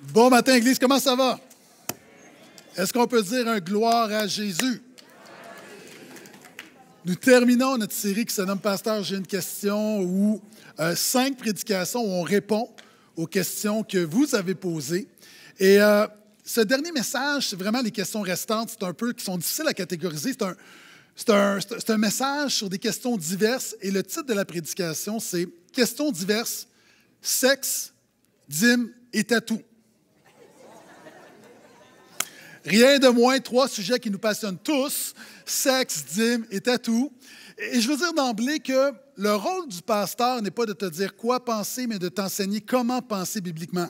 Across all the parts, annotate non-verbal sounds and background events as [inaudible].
Bon matin, Église, comment ça va? Est-ce qu'on peut dire un gloire à Jésus? Nous terminons notre série qui se nomme Pasteur, j'ai une question, où euh, cinq prédications où on répond aux questions que vous avez posées. Et euh, ce dernier message, c'est vraiment les questions restantes, c'est un peu qui sont difficiles à catégoriser. C'est un, c'est un message sur des questions diverses et le titre de la prédication, c'est Questions diverses, sexe, dîme et tatou. Rien de moins, trois sujets qui nous passionnent tous, sexe, dîme et tatou. Et je veux dire d'emblée que le rôle du pasteur n'est pas de te dire quoi penser, mais de t'enseigner comment penser bibliquement.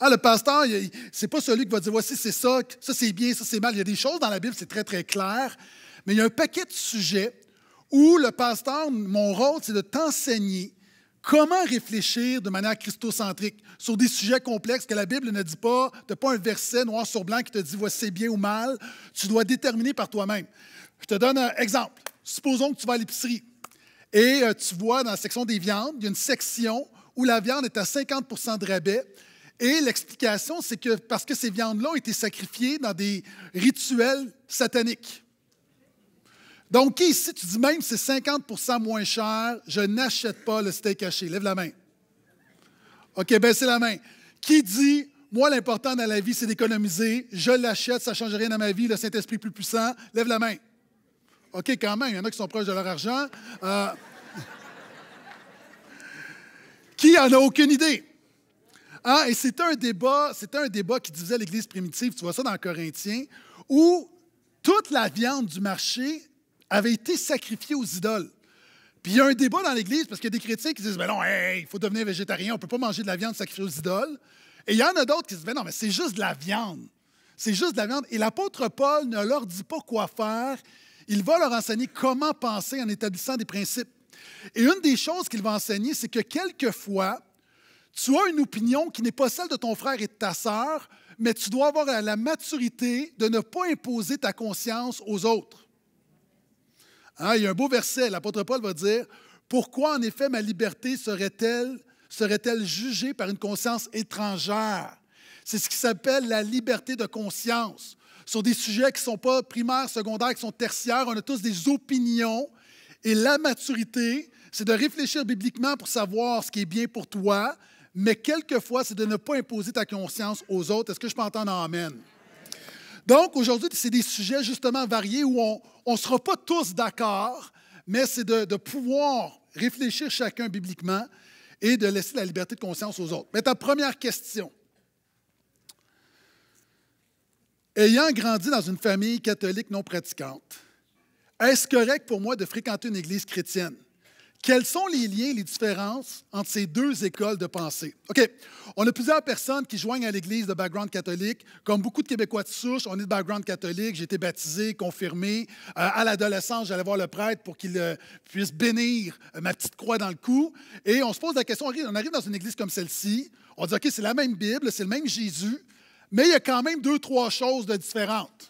Ah, le pasteur, c'est pas celui qui va dire voici, c'est ça, ça c'est bien, ça c'est mal. Il y a des choses dans la Bible, c'est très très clair, mais il y a un paquet de sujets où le pasteur, mon rôle, c'est de t'enseigner Comment réfléchir de manière christocentrique sur des sujets complexes que la Bible ne dit pas, tu n'as pas un verset noir sur blanc qui te dit voici c'est bien ou mal, tu dois déterminer par toi-même. Je te donne un exemple. Supposons que tu vas à l'épicerie et euh, tu vois dans la section des viandes, il y a une section où la viande est à 50 de rabais. Et l'explication, c'est que parce que ces viandes-là ont été sacrifiées dans des rituels sataniques. Donc, qui ici, tu dis même c'est 50 moins cher, je n'achète pas le steak haché? Lève la main. OK, baissez la main. Qui dit, moi, l'important dans la vie, c'est d'économiser, je l'achète, ça ne change rien dans ma vie, le Saint-Esprit plus puissant? Lève la main. OK, quand même, il y en a qui sont proches de leur argent. Euh, qui en a aucune idée? Hein, et c'est un débat, c'est un débat qui divisait l'Église primitive, tu vois ça dans Corinthiens, où toute la viande du marché avait été sacrifié aux idoles. Puis il y a un débat dans l'Église parce qu'il y a des chrétiens qui disent Mais non, il faut devenir végétarien, on ne peut pas manger de la viande sacrifiée aux idoles. Et il y en a d'autres qui disent Mais non, mais c'est juste de la viande. C'est juste de la viande. Et l'apôtre Paul ne leur dit pas quoi faire. Il va leur enseigner comment penser en établissant des principes. Et une des choses qu'il va enseigner, c'est que quelquefois, tu as une opinion qui n'est pas celle de ton frère et de ta sœur, mais tu dois avoir la maturité de ne pas imposer ta conscience aux autres. Hein, il y a un beau verset, l'apôtre Paul va dire, Pourquoi en effet ma liberté serait-elle serait jugée par une conscience étrangère? C'est ce qui s'appelle la liberté de conscience. Sur des sujets qui ne sont pas primaires, secondaires, qui sont tertiaires, on a tous des opinions. Et la maturité, c'est de réfléchir bibliquement pour savoir ce qui est bien pour toi, mais quelquefois, c'est de ne pas imposer ta conscience aux autres. Est-ce que je peux entendre Amen? Donc, aujourd'hui, c'est des sujets justement variés où on ne sera pas tous d'accord, mais c'est de, pouvoir réfléchir chacun bibliquement et de laisser la liberté de conscience aux autres. Mais ta première question. Ayant grandi dans une famille catholique non pratiquante, est-ce correct pour moi de fréquenter une église chrétienne? Quels sont les liens, les différences entre ces deux écoles de pensée? OK, on a plusieurs personnes qui joignent à l'Église de background catholique. Comme beaucoup de Québécois de souche, on est de background catholique. J'ai été baptisé, confirmé. Euh, à l'adolescence, j'allais voir le prêtre pour qu'il euh, puisse bénir euh, ma petite croix dans le cou. Et on se pose la question, on arrive dans une église comme celle-ci, on dit, OK, c'est la même Bible, c'est le même Jésus, mais il y a quand même deux, trois choses de différentes.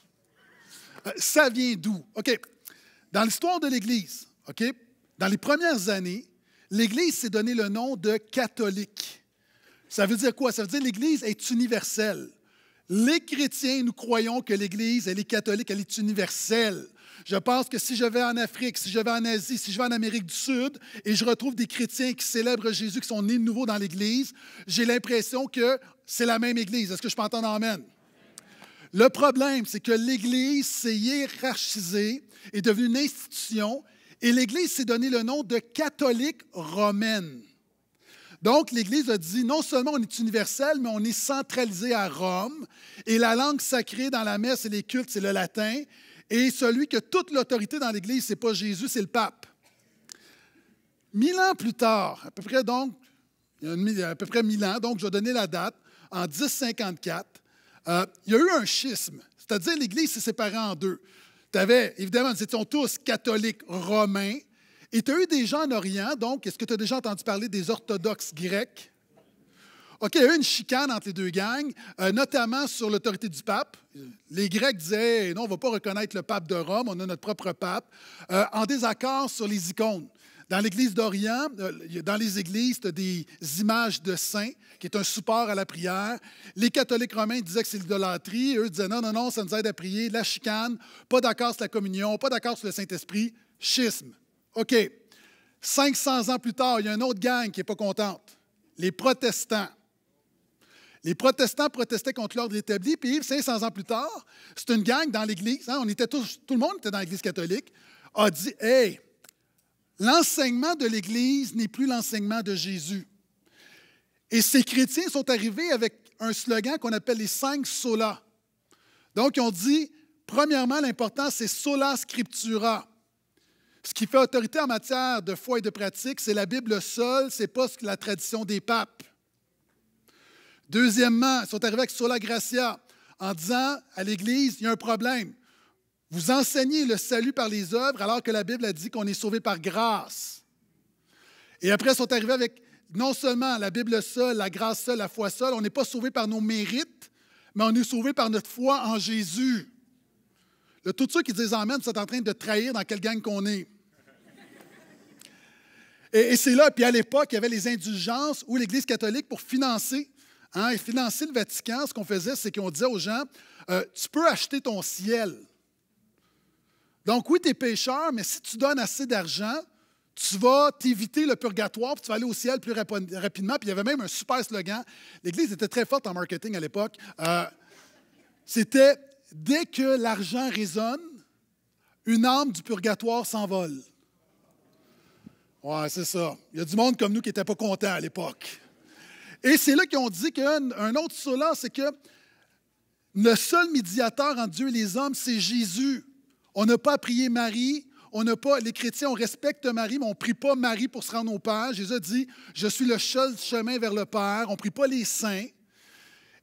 ça vient d'où? OK, dans l'histoire de l'Église, OK, dans les premières années, l'Église s'est donné le nom de catholique. Ça veut dire quoi? Ça veut dire que l'Église est universelle. Les chrétiens, nous croyons que l'Église, elle est catholique, elle est universelle. Je pense que si je vais en Afrique, si je vais en Asie, si je vais en Amérique du Sud et je retrouve des chrétiens qui célèbrent Jésus, qui sont nés de nouveau dans l'Église, j'ai l'impression que c'est la même Église. Est-ce que je peux entendre Amen? Le problème, c'est que l'Église s'est hiérarchisée, est devenue une institution et l'Église s'est donné le nom de catholique romaine. Donc, l'Église a dit, non seulement on est universel, mais on est centralisé à Rome, et la langue sacrée dans la messe et les cultes, c'est le latin, et celui que toute l'autorité dans l'Église, ce n'est pas Jésus, c'est le pape. Mille ans plus tard, à peu près donc, il y a à peu près mille ans, donc je vais donner la date, en 1054, euh, il y a eu un schisme, c'est-à-dire l'Église s'est séparée en deux. Tu avais, évidemment, nous étions tous catholiques romains. Et tu as eu des gens en Orient, donc, est-ce que tu as déjà entendu parler des orthodoxes grecs? OK, il y a eu une chicane entre les deux gangs, euh, notamment sur l'autorité du pape. Les Grecs disaient, non, on ne va pas reconnaître le pape de Rome, on a notre propre pape, euh, en désaccord sur les icônes. Dans l'Église d'Orient, euh, dans les églises, tu as des images de saints, qui est un support à la prière. Les catholiques romains disaient que c'est l'idolâtrie. Eux disaient non, non, non, ça nous aide à prier. La chicane, pas d'accord sur la communion, pas d'accord sur le Saint-Esprit, schisme. OK. 500 ans plus tard, il y a une autre gang qui n'est pas contente les protestants. Les protestants protestaient contre l'ordre établi, puis 500 ans plus tard, c'est une gang dans l'Église, hein, on était tous, tout le monde était dans l'Église catholique, a dit Hey, L'enseignement de l'Église n'est plus l'enseignement de Jésus. Et ces chrétiens sont arrivés avec un slogan qu'on appelle les cinq solas. Donc, ils ont dit, premièrement, l'important, c'est sola scriptura. Ce qui fait autorité en matière de foi et de pratique, c'est la Bible seule, c'est pas la tradition des papes. Deuxièmement, ils sont arrivés avec sola gratia en disant à l'Église, il y a un problème. Vous enseignez le salut par les œuvres alors que la Bible a dit qu'on est sauvé par grâce. Et après, ils sont arrivés avec non seulement la Bible seule, la grâce seule, la foi seule, on n'est pas sauvé par nos mérites, mais on est sauvé par notre foi en Jésus. Le tout ceux qui disent Amen sont en train de trahir dans quelle gang qu'on est. Et, c'est là, puis à l'époque, il y avait les indulgences ou l'Église catholique, pour financer, hein, et financer le Vatican, ce qu'on faisait, c'est qu'on disait aux gens euh, Tu peux acheter ton ciel. Donc oui, tu es pécheur, mais si tu donnes assez d'argent, tu vas t'éviter le purgatoire, puis tu vas aller au ciel plus rapidement. Puis il y avait même un super slogan. L'Église était très forte en marketing à l'époque. Euh, c'était Dès que l'argent résonne, une âme du purgatoire s'envole. Ouais, c'est ça. Il y a du monde comme nous qui n'était pas content à l'époque. Et c'est là qu'ils ont dit qu'un autre cela, c'est que le seul médiateur entre Dieu et les hommes, c'est Jésus. On n'a pas à prier Marie. On n'a pas, les chrétiens, on respecte Marie, mais on ne prie pas Marie pour se rendre au Père. Jésus a dit, je suis le seul chemin vers le Père. On ne prie pas les saints.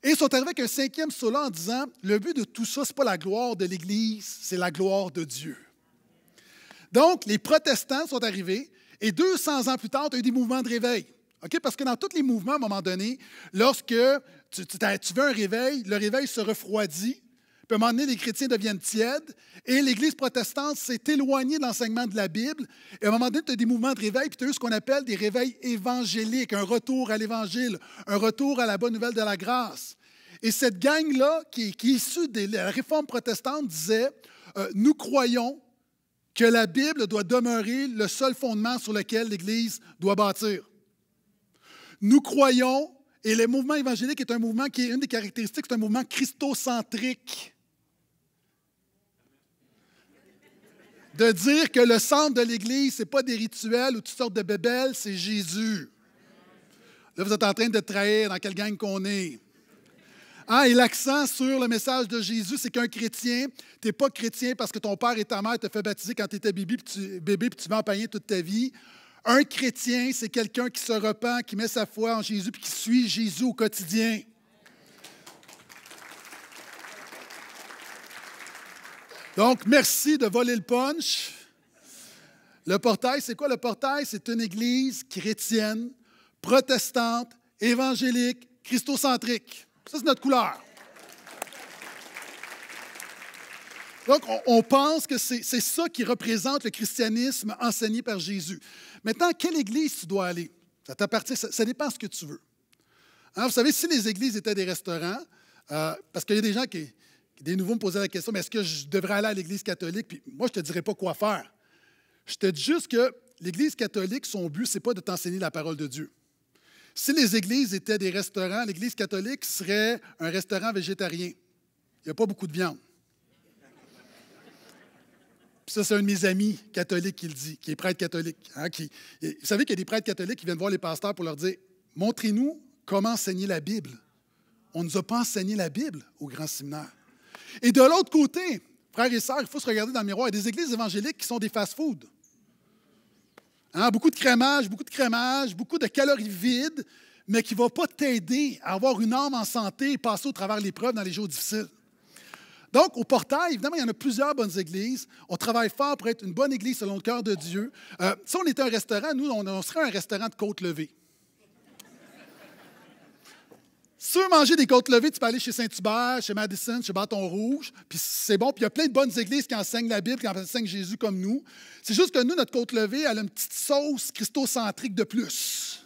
Et ils sont arrivés avec un cinquième solo en disant, le but de tout ça, ce n'est pas la gloire de l'Église, c'est la gloire de Dieu. Donc, les protestants sont arrivés et 200 ans plus tard, tu as eu des mouvements de réveil. Parce que dans tous les mouvements, à un moment donné, lorsque tu veux un réveil, le réveil se refroidit puis à un moment donné, les chrétiens deviennent tièdes et l'Église protestante s'est éloignée de l'enseignement de la Bible. Et à un moment donné, tu as des mouvements de réveil, puis tu as eu ce qu'on appelle des réveils évangéliques, un retour à l'Évangile, un retour à la bonne nouvelle de la grâce. Et cette gang-là, qui, est issue de la réforme protestante, disait euh, Nous croyons que la Bible doit demeurer le seul fondement sur lequel l'Église doit bâtir. Nous croyons, et le mouvement évangélique est un mouvement qui est une des caractéristiques, c'est un mouvement christocentrique. de dire que le centre de l'Église, ce n'est pas des rituels ou toutes sortes de bébelles, c'est Jésus. Là, vous êtes en train de trahir dans quelle gang qu'on est. Ah, Et l'accent sur le message de Jésus, c'est qu'un chrétien, tu n'es pas chrétien parce que ton père et ta mère te fait baptiser quand tu étais bébé puis tu, bébé, puis tu vas empailler toute ta vie. Un chrétien, c'est quelqu'un qui se repent, qui met sa foi en Jésus puis qui suit Jésus au quotidien. Donc, merci de voler le punch. Le portail, c'est quoi le portail? C'est une église chrétienne, protestante, évangélique, christocentrique. Ça, c'est notre couleur. Donc, on, pense que c'est ça qui représente le christianisme enseigné par Jésus. Maintenant, à quelle église tu dois aller? Ça t'appartient, ça, dépend ce que tu veux. Hein, vous savez, si les églises étaient des restaurants, euh, parce qu'il y a des gens qui, des nouveaux me posaient la question, mais est-ce que je devrais aller à l'Église catholique? Puis moi, je ne te dirais pas quoi faire. Je te dis juste que l'Église catholique, son but, ce n'est pas de t'enseigner la parole de Dieu. Si les églises étaient des restaurants, l'Église catholique serait un restaurant végétarien. Il n'y a pas beaucoup de viande. Puis ça, c'est un de mes amis catholiques qui le dit, qui est prêtre catholique. Hein, vous savez qu'il y a des prêtres catholiques qui viennent voir les pasteurs pour leur dire Montrez-nous comment enseigner la Bible. On ne nous a pas enseigné la Bible au grand séminaire. Et de l'autre côté, frères et sœurs, il faut se regarder dans le miroir. Il y a des églises évangéliques qui sont des fast-foods. Hein, beaucoup de crémage, beaucoup de crémage, beaucoup de calories vides, mais qui ne va pas t'aider à avoir une âme en santé et passer au travers l'épreuve dans les jours difficiles. Donc, au portail, évidemment, il y en a plusieurs bonnes églises. On travaille fort pour être une bonne église selon le cœur de Dieu. Euh, si on était un restaurant, nous, on serait un restaurant de côte levée. Si tu veux manger des côtes levées, tu peux aller chez Saint-Hubert, chez Madison, chez Bâton Rouge, puis c'est bon. Puis il y a plein de bonnes églises qui enseignent la Bible, qui enseignent Jésus comme nous. C'est juste que nous, notre côte levée, elle a une petite sauce christocentrique de plus.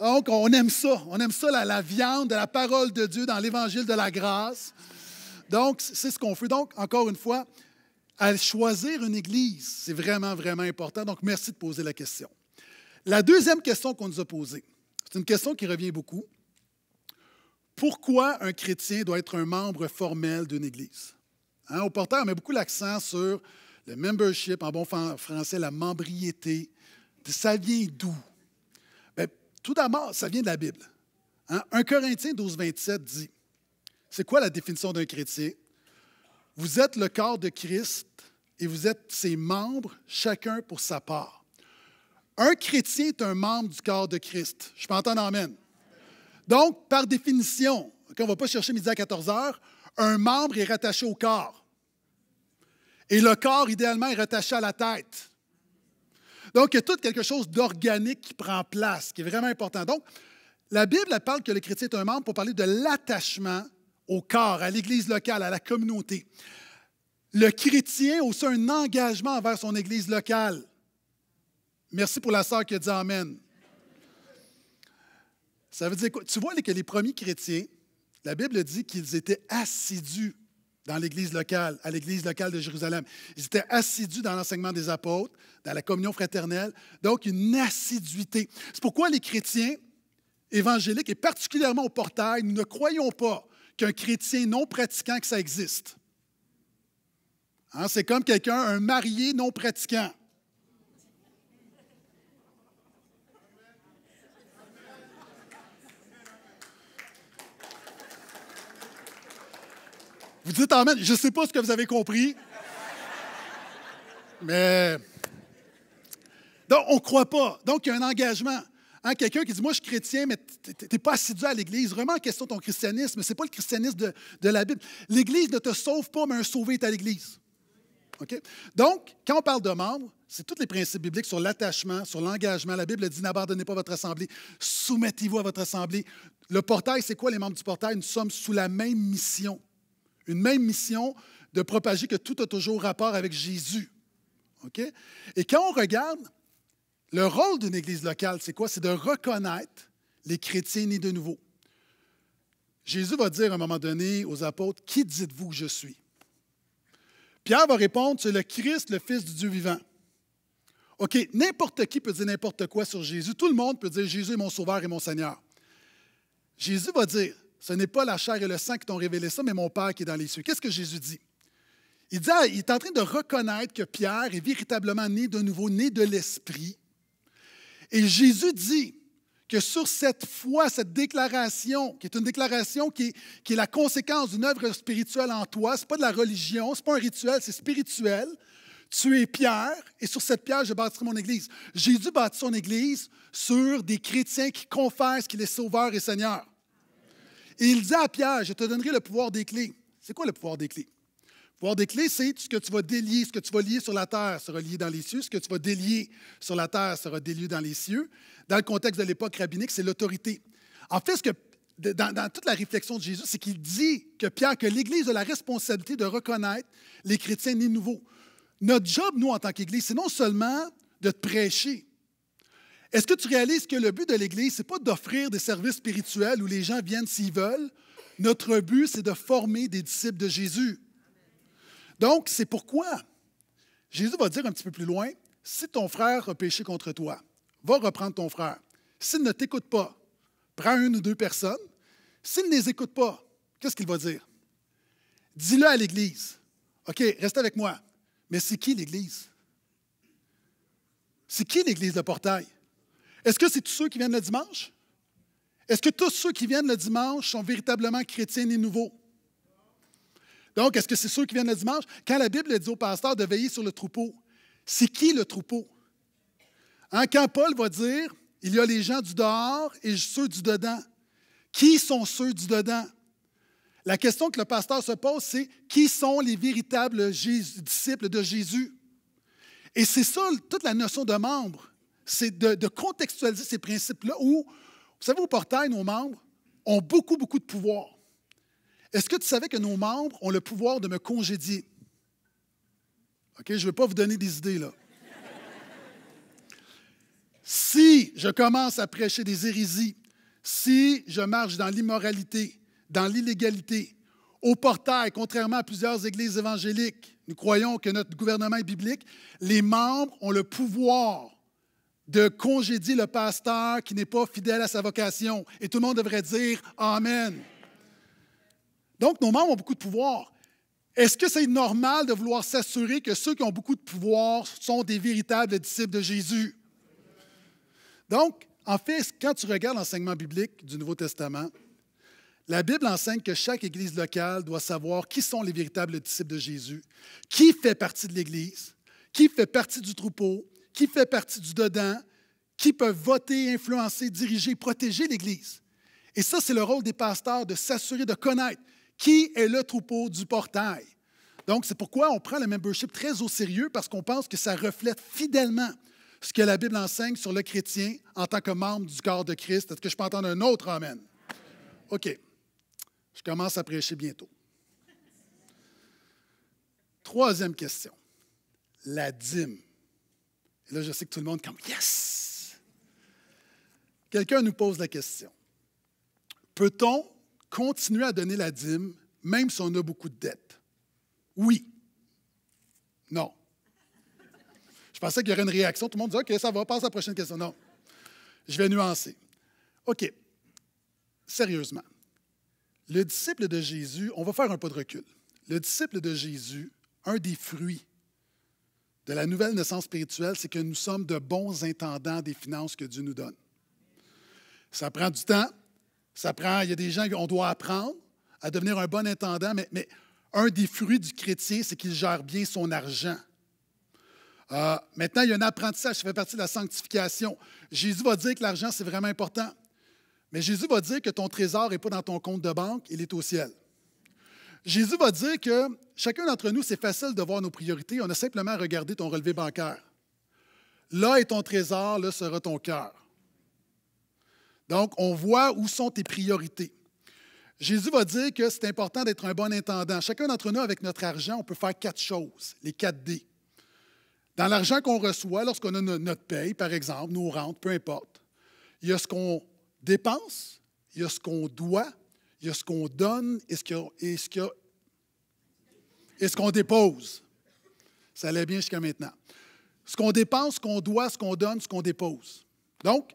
Donc, on aime ça. On aime ça, la, la viande de la parole de Dieu dans l'évangile de la grâce. Donc, c'est ce qu'on fait. Donc, encore une fois, à choisir une église, c'est vraiment, vraiment important. Donc, merci de poser la question. La deuxième question qu'on nous a posée, c'est une question qui revient beaucoup pourquoi un chrétien doit être un membre formel d'une Église. Hein, au porteur, on met beaucoup l'accent sur le membership, en bon français, la membriété. Ça vient d'où? Ben, tout d'abord, ça vient de la Bible. 1 Corinthiens 12, 27 dit, c'est quoi la définition d'un chrétien? Vous êtes le corps de Christ et vous êtes ses membres, chacun pour sa part. Un chrétien est un membre du corps de Christ. Je peux entendre Amen. Donc, par définition, quand on ne va pas chercher midi à 14 heures, un membre est rattaché au corps. Et le corps, idéalement, est rattaché à la tête. Donc, il y a tout quelque chose d'organique qui prend place, qui est vraiment important. Donc, la Bible elle parle que le chrétien est un membre pour parler de l'attachement au corps, à l'Église locale, à la communauté. Le chrétien a aussi un engagement envers son Église locale. Merci pour la sœur qui a dit Amen. Ça veut dire quoi? Tu vois que les premiers chrétiens, la Bible dit qu'ils étaient assidus dans l'église locale, à l'église locale de Jérusalem. Ils étaient assidus dans l'enseignement des apôtres, dans la communion fraternelle, donc une assiduité. C'est pourquoi les chrétiens évangéliques, et particulièrement au portail, nous ne croyons pas qu'un chrétien non pratiquant, que ça existe. Hein, c'est comme quelqu'un, un marié non pratiquant. Vous dites Amen. Je ne sais pas ce que vous avez compris. Mais. Donc, on ne croit pas. Donc, il y a un engagement. Hein, quelqu'un qui dit Moi, je suis chrétien, mais tu n'es pas assidu à l'Église. Vraiment, question ton christianisme. Ce n'est pas le christianisme de, la Bible. L'Église ne te sauve pas, mais un sauvé est à l'Église. Donc, quand on parle de membres, c'est tous les principes bibliques sur l'attachement, sur l'engagement. La Bible dit n'abandonnez pas votre assemblée, soumettez-vous à votre assemblée. Le portail, c'est quoi les membres du portail? Nous sommes sous la même mission. Une même mission de propager que tout a toujours rapport avec Jésus. Et quand on regarde, le rôle d'une église locale, c'est quoi? C'est de reconnaître les chrétiens nés de nouveau. Jésus va dire à un moment donné aux apôtres, Qui dites-vous que je suis? Pierre va répondre, c'est le Christ, le Fils du Dieu vivant. OK, n'importe qui peut dire n'importe quoi sur Jésus. Tout le monde peut dire Jésus est mon sauveur et mon Seigneur. Jésus va dire, ce n'est pas la chair et le sang qui t'ont révélé ça, mais mon Père qui est dans les cieux. Qu'est-ce que Jésus dit? Il dit, ah, il est en train de reconnaître que Pierre est véritablement né de nouveau, né de l'Esprit. Et Jésus dit que sur cette foi, cette déclaration, qui est une déclaration qui est, qui est la conséquence d'une œuvre spirituelle en toi, ce n'est pas de la religion, ce n'est pas un rituel, c'est spirituel. Tu es Pierre, et sur cette pierre, je bâtirai mon Église. Jésus bâtit son Église sur des chrétiens qui confessent qu'il est Sauveur et Seigneur. Et il dit à Pierre, je te donnerai le pouvoir des clés. C'est quoi le pouvoir des clés? Le pouvoir des clés, c'est ce que tu vas délier, ce que tu vas lier sur la terre sera lié dans les cieux, ce que tu vas délier sur la terre sera délié dans les cieux. Dans le contexte de l'époque rabbinique, c'est l'autorité. En fait, ce que, dans, toute la réflexion de Jésus, c'est qu'il dit que Pierre, que l'Église a la responsabilité de reconnaître les chrétiens nés nouveaux. Notre job, nous, en tant qu'Église, c'est non seulement de te prêcher, est-ce que tu réalises que le but de l'Église, ce n'est pas d'offrir des services spirituels où les gens viennent s'ils veulent? Notre but, c'est de former des disciples de Jésus. Donc, c'est pourquoi Jésus va dire un petit peu plus loin, si ton frère a péché contre toi, va reprendre ton frère. S'il ne t'écoute pas, prends une ou deux personnes. S'il ne les écoute pas, qu'est-ce qu'il va dire? Dis-le à l'Église. OK, reste avec moi. Mais c'est qui l'Église? C'est qui l'Église de portail? Est-ce que c'est tous ceux qui viennent le dimanche? Est-ce que tous ceux qui viennent le dimanche sont véritablement chrétiens et nouveaux? Donc, est-ce que c'est ceux qui viennent le dimanche? Quand la Bible dit au pasteur de veiller sur le troupeau, c'est qui le troupeau? Hein, quand Paul va dire, il y a les gens du dehors et ceux du dedans. Qui sont ceux du dedans? La question que le pasteur se pose, c'est qui sont les véritables disciples de Jésus? Et c'est ça toute la notion de membre c'est de, contextualiser ces principes-là où, vous savez, au portail, nos membres ont beaucoup, beaucoup de pouvoir. Est-ce que tu savais que nos membres ont le pouvoir de me congédier? OK, je ne vais pas vous donner des idées, là. si je commence à prêcher des hérésies, si je marche dans l'immoralité, dans l'illégalité, au portail, contrairement à plusieurs églises évangéliques, nous croyons que notre gouvernement est biblique, les membres ont le pouvoir de congédier le pasteur qui n'est pas fidèle à sa vocation. Et tout le monde devrait dire Amen. Donc, nos membres ont beaucoup de pouvoir. Est-ce que c'est normal de vouloir s'assurer que ceux qui ont beaucoup de pouvoir sont des véritables disciples de Jésus? Donc, en fait, quand tu regardes l'enseignement biblique du Nouveau Testament, la Bible enseigne que chaque église locale doit savoir qui sont les véritables disciples de Jésus, qui fait partie de l'église, qui fait partie du troupeau, qui fait partie du dedans, qui peuvent voter, influencer, diriger, protéger l'Église. Et ça, c'est le rôle des pasteurs de s'assurer de connaître qui est le troupeau du portail. Donc, c'est pourquoi on prend le membership très au sérieux parce qu'on pense que ça reflète fidèlement ce que la Bible enseigne sur le chrétien en tant que membre du corps de Christ. Est-ce que je peux entendre un autre Amen? OK. Je commence à prêcher bientôt. Troisième question. La dîme. Et là, je sais que tout le monde comme Yes! Quelqu'un nous pose la question. Peut-on continuer à donner la dîme même si on a beaucoup de dettes? Oui. Non. Je pensais qu'il y aurait une réaction. Tout le monde dit OK, ça va, passe à la prochaine question. Non. Je vais nuancer. OK. Sérieusement, le disciple de Jésus, on va faire un pas de recul. Le disciple de Jésus, un des fruits de la nouvelle naissance spirituelle, c'est que nous sommes de bons intendants des finances que Dieu nous donne. Ça prend du temps, ça prend, il y a des gens qu'on doit apprendre à devenir un bon intendant, mais, un des fruits du chrétien, c'est qu'il gère bien son argent. Euh, maintenant, il y a un apprentissage, qui fait partie de la sanctification. Jésus va dire que l'argent, c'est vraiment important. Mais Jésus va dire que ton trésor n'est pas dans ton compte de banque, il est au ciel. Jésus va dire que chacun d'entre nous, c'est facile de voir nos priorités. On a simplement regarder ton relevé bancaire. Là est ton trésor, là sera ton cœur. Donc, on voit où sont tes priorités. Jésus va dire que c'est important d'être un bon intendant. Chacun d'entre nous, avec notre argent, on peut faire quatre choses, les quatre D. Dans l'argent qu'on reçoit, lorsqu'on a notre paye, par exemple, nos rentes, peu importe, il y a ce qu'on dépense, il y a ce qu'on doit, il y a ce qu'on donne et ce qu'on dépose. Ça allait bien jusqu'à maintenant. Ce qu'on dépense, ce qu'on doit, ce qu'on donne, ce qu'on dépose. Donc,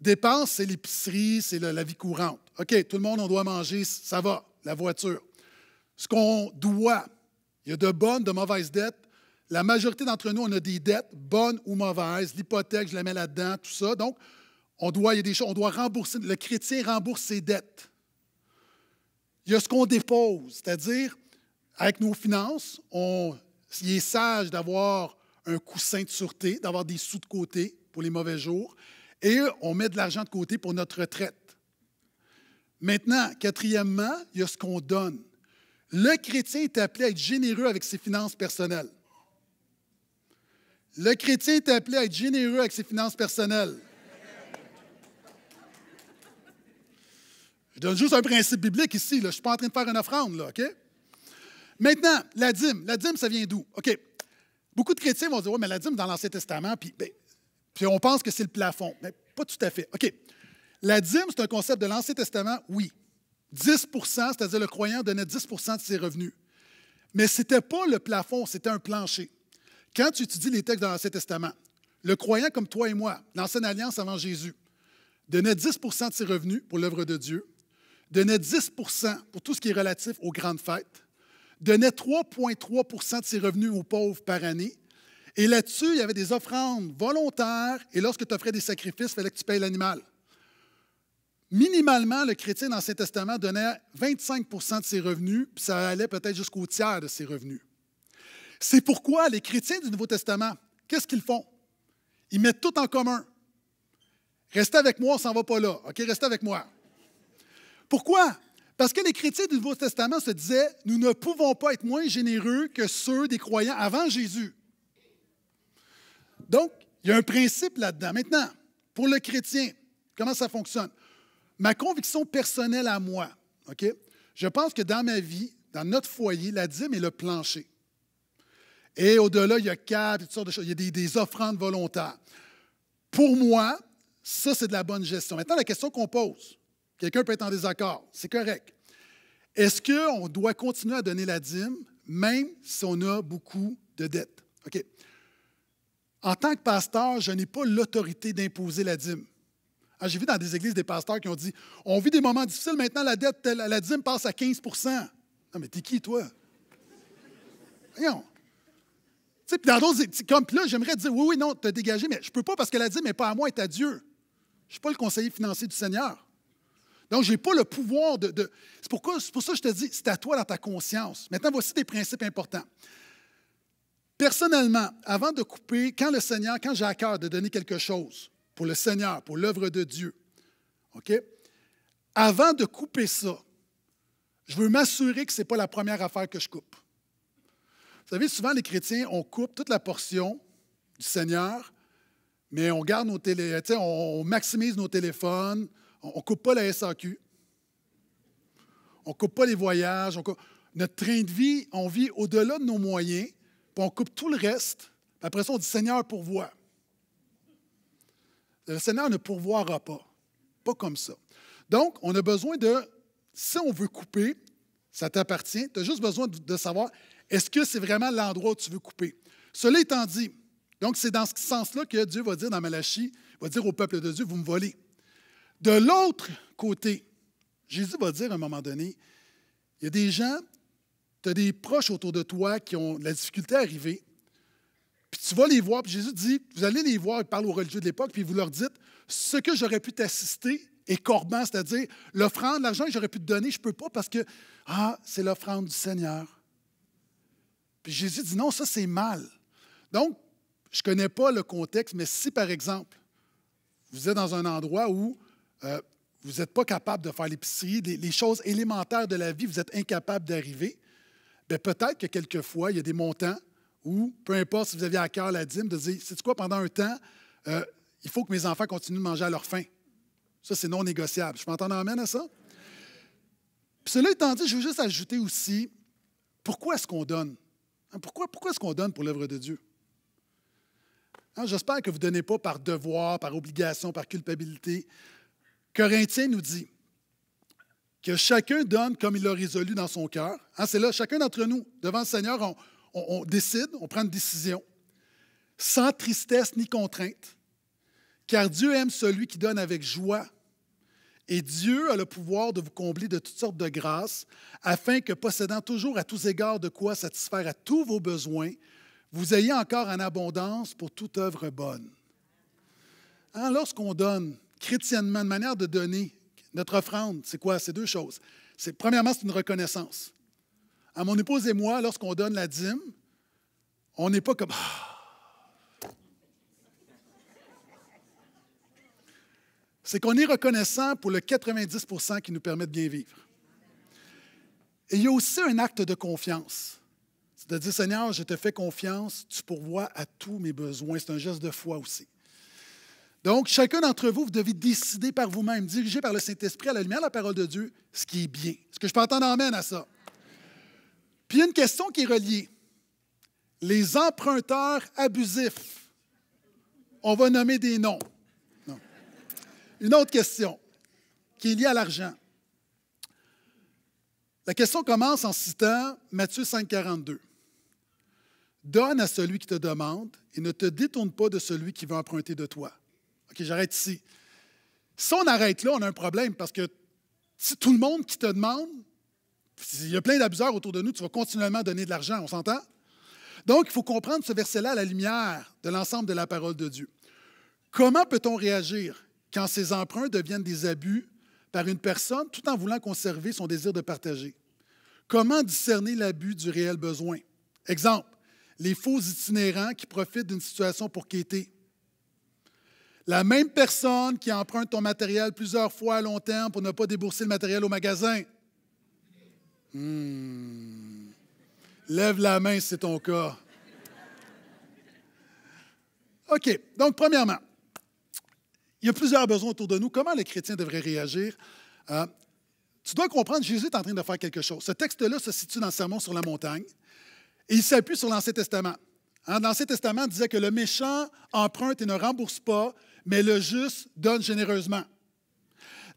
dépense, c'est l'épicerie, c'est la, vie courante. OK, tout le monde, on doit manger, ça va, la voiture. Ce qu'on doit, il y a de bonnes, de mauvaises dettes. La majorité d'entre nous, on a des dettes, bonnes ou mauvaises. L'hypothèque, je la mets là-dedans, tout ça. Donc, on doit, il y a des choses, on doit rembourser. Le chrétien rembourse ses dettes. Il y a ce qu'on dépose, c'est-à-dire, avec nos finances, il est sage d'avoir un coussin de sûreté, d'avoir des sous de côté pour les mauvais jours, et on met de l'argent de côté pour notre retraite. Maintenant, quatrièmement, il y a ce qu'on donne. Le chrétien est appelé à être généreux avec ses finances personnelles. Le chrétien est appelé à être généreux avec ses finances personnelles. Je donne juste un principe biblique ici. Je ne suis pas en train de faire une offrande, là, OK? Maintenant, la dîme. La dîme, ça vient d'où? OK. Beaucoup de chrétiens vont dire Oui, mais la dîme dans l'Ancien Testament, ben, puis, on pense que c'est le plafond. Mais pas tout à fait. OK. La dîme, c'est un concept de l'Ancien Testament, oui. 10 c'est-à-dire le croyant donnait 10 de ses revenus. Mais ce n'était pas le plafond, c'était un plancher. Quand tu étudies les textes dans l'Ancien Testament, le croyant comme toi et moi, l'ancienne alliance avant Jésus, donnait 10 de ses revenus pour l'œuvre de Dieu, donnait 10 pour tout ce qui est relatif aux grandes fêtes, donnait 3,3 de ses revenus aux pauvres par année. Et là-dessus, il y avait des offrandes volontaires et lorsque tu offrais des sacrifices, il fallait que tu payes l'animal. Minimalement, le chrétien dans l'Ancien Testament donnait 25 de ses revenus, puis ça allait peut-être jusqu'au tiers de ses revenus. C'est pourquoi les chrétiens du Nouveau Testament, qu'est-ce qu'ils font? Ils mettent tout en commun. Restez avec moi, on s'en va pas là. OK, restez avec moi. Pourquoi? Parce que les chrétiens du Nouveau Testament se disaient, nous ne pouvons pas être moins généreux que ceux des croyants avant Jésus. Donc, il y a un principe là-dedans. Maintenant, pour le chrétien, comment ça fonctionne? Ma conviction personnelle à moi, OK? Je pense que dans ma vie, dans notre foyer, la dîme est le plancher. Et au-delà, il y a quatre, toutes sortes de choses. Il y a des offrandes volontaires. Pour moi, ça, c'est de la bonne gestion. Maintenant, la question qu'on pose, Quelqu'un peut être en désaccord, c'est correct. Est-ce qu'on doit continuer à donner la dîme, même si on a beaucoup de dettes? OK. En tant que pasteur, je n'ai pas l'autorité d'imposer la dîme. Ah, j'ai vu dans des églises des pasteurs qui ont dit On vit des moments difficiles, maintenant la, dette, dîme passe à 15 Non, mais t'es qui, toi Voyons. Puis dans comme là, j'aimerais dire Oui, oui, non, t'as dégagé, mais je ne peux pas parce que la dîme n'est pas à moi, est à Dieu. Je ne suis pas le conseiller financier du Seigneur. Donc, je n'ai pas le pouvoir de. C'est, pour ça que je te dis, c'est à toi dans ta conscience. Maintenant, voici des principes importants. Personnellement, avant de couper, quand le Seigneur, quand j'ai à cœur de donner quelque chose pour le Seigneur, pour l'œuvre de Dieu, OK? Avant de couper ça, je veux m'assurer que ce n'est pas la première affaire que je coupe. Vous savez, souvent, les chrétiens, on coupe toute la portion du Seigneur, mais on garde nos télé, on maximise nos téléphones, on ne coupe pas la SAQ. On ne coupe pas les voyages. Notre train de vie, on vit au-delà de nos moyens, puis on coupe tout le reste. après ça, on dit Seigneur, pourvoit. Le Seigneur ne pourvoira pas. Pas comme ça. Donc, on a besoin de, si on veut couper, ça t'appartient, tu as juste besoin de, savoir est-ce que c'est vraiment l'endroit où tu veux couper. Cela étant dit, donc c'est dans ce sens-là que Dieu va dire dans Malachie, va dire au peuple de Dieu, vous me volez. De l'autre côté, Jésus va dire à un moment donné, il y a des gens, tu as des proches autour de toi qui ont de la difficulté à arriver, puis tu vas les voir, puis Jésus dit, vous allez les voir, il parle aux religieux de l'époque, puis vous leur dites, ce que j'aurais pu t'assister est corban, c'est-à-dire l'offrande, l'argent que j'aurais pu te donner, je ne peux pas parce que, ah, c'est l'offrande du Seigneur. Puis Jésus dit, non, ça c'est mal. Donc, je ne connais pas le contexte, mais si par exemple, vous êtes dans un endroit où euh, vous n'êtes pas capable de faire l'épicerie, les, choses élémentaires de la vie, vous êtes incapable d'arriver. Ben, peut-être que quelquefois, il y a des montants où, peu importe si vous aviez à cœur la dîme, de dire, c'est quoi, pendant un temps, euh, il faut que mes enfants continuent de manger à leur faim. Ça, c'est non négociable. Je m'entends en amène à ça? cela étant dit, je veux juste ajouter aussi, pourquoi est-ce qu'on donne? Hein, pourquoi, est-ce qu'on donne pour l'œuvre de Dieu? Hein, j'espère que vous ne donnez pas par devoir, par obligation, par culpabilité. Corinthiens nous dit que chacun donne comme il l'a résolu dans son cœur. Hein, c'est là, chacun d'entre nous, devant le Seigneur, on, décide, on prend une décision, sans tristesse ni contrainte, car Dieu aime celui qui donne avec joie. Et Dieu a le pouvoir de vous combler de toutes sortes de grâces, afin que, possédant toujours à tous égards de quoi satisfaire à tous vos besoins, vous ayez encore en abondance pour toute œuvre bonne. Hein, lorsqu'on donne, chrétiennement, de manière de donner. Notre offrande, c'est quoi? C'est deux choses. C'est Premièrement, c'est une reconnaissance. À mon épouse et moi, lorsqu'on donne la dîme, on n'est pas comme. Ah! C'est qu'on est reconnaissant pour le 90 qui nous permet de bien vivre. Et il y a aussi un acte de confiance. C'est de dire, Seigneur, je te fais confiance, tu pourvois à tous mes besoins. C'est un geste de foi aussi. Donc, chacun d'entre vous, vous devez décider par vous-même, dirigé par le Saint-Esprit à la lumière de la parole de Dieu, ce qui est bien. ce que je peux entendre amène à ça? Puis, une question qui est reliée. Les emprunteurs abusifs. On va nommer des noms. Une autre question qui est liée à l'argent. La question commence en citant Matthieu 42. « Donne à celui qui te demande et ne te détourne pas de celui qui veut emprunter de toi j'arrête ici. Si on arrête là, on a un problème parce que si tout le monde qui te demande, il y a plein d'abuseurs autour de nous, tu vas continuellement donner de l'argent, on s'entend? Donc, il faut comprendre ce verset-là à la lumière de l'ensemble de la parole de Dieu. Comment peut-on réagir quand ces emprunts deviennent des abus par une personne tout en voulant conserver son désir de partager? Comment discerner l'abus du réel besoin? Exemple, les faux itinérants qui profitent d'une situation pour quêter. La même personne qui emprunte ton matériel plusieurs fois à long terme pour ne pas débourser le matériel au magasin. Hmm. Lève la main si c'est ton cas. OK. Donc, premièrement, il y a plusieurs besoins autour de nous. Comment les chrétiens devraient réagir? Euh, tu dois comprendre, Jésus est en train de faire quelque chose. Ce texte-là se situe dans le Sermon sur la montagne et il s'appuie sur l'Ancien Testament. Hein, l'Ancien Testament, disait que le méchant emprunte et ne rembourse pas, mais le juste donne généreusement.